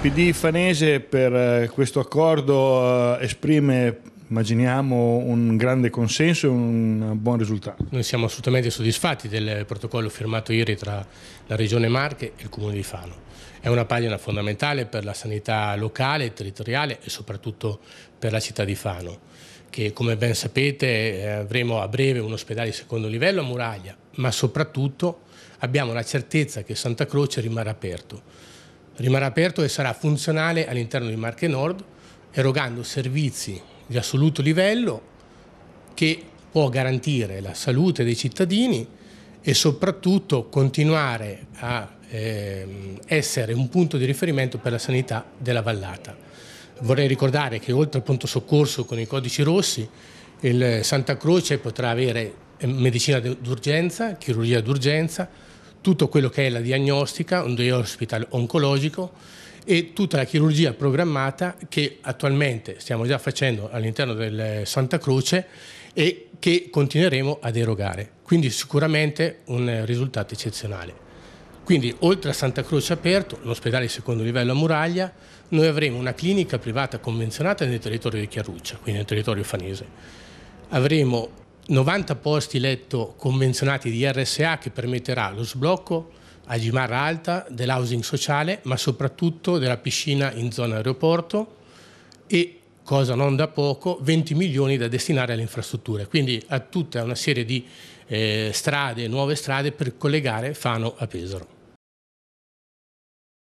PD Fanese per eh, questo accordo eh, esprime immaginiamo un grande consenso e un buon risultato. Noi siamo assolutamente soddisfatti del protocollo firmato ieri tra la Regione Marche e il Comune di Fano. È una pagina fondamentale per la sanità locale, territoriale e soprattutto per la città di Fano, che come ben sapete eh, avremo a breve un ospedale di secondo livello a Muraglia, ma soprattutto abbiamo la certezza che Santa Croce rimarrà aperto rimarrà aperto e sarà funzionale all'interno di Marche Nord, erogando servizi di assoluto livello che può garantire la salute dei cittadini e soprattutto continuare a eh, essere un punto di riferimento per la sanità della vallata. Vorrei ricordare che oltre al pronto soccorso con i codici rossi, il Santa Croce potrà avere ehm, medicina d'urgenza, chirurgia d'urgenza, tutto quello che è la diagnostica, un day hospital oncologico e tutta la chirurgia programmata che attualmente stiamo già facendo all'interno del eh, Santa Croce e che continueremo ad erogare. Quindi sicuramente un eh, risultato eccezionale. Quindi oltre a Santa Croce aperto, l'ospedale secondo livello a Muraglia, noi avremo una clinica privata convenzionata nel territorio di Chiaruccia, quindi nel territorio fanese. Avremo 90 posti letto convenzionati di RSA che permetterà lo sblocco a Gimarra Alta dell'housing sociale ma soprattutto della piscina in zona aeroporto e cosa non da poco 20 milioni da destinare alle infrastrutture quindi a tutta una serie di eh, strade, nuove strade per collegare Fano a Pesaro.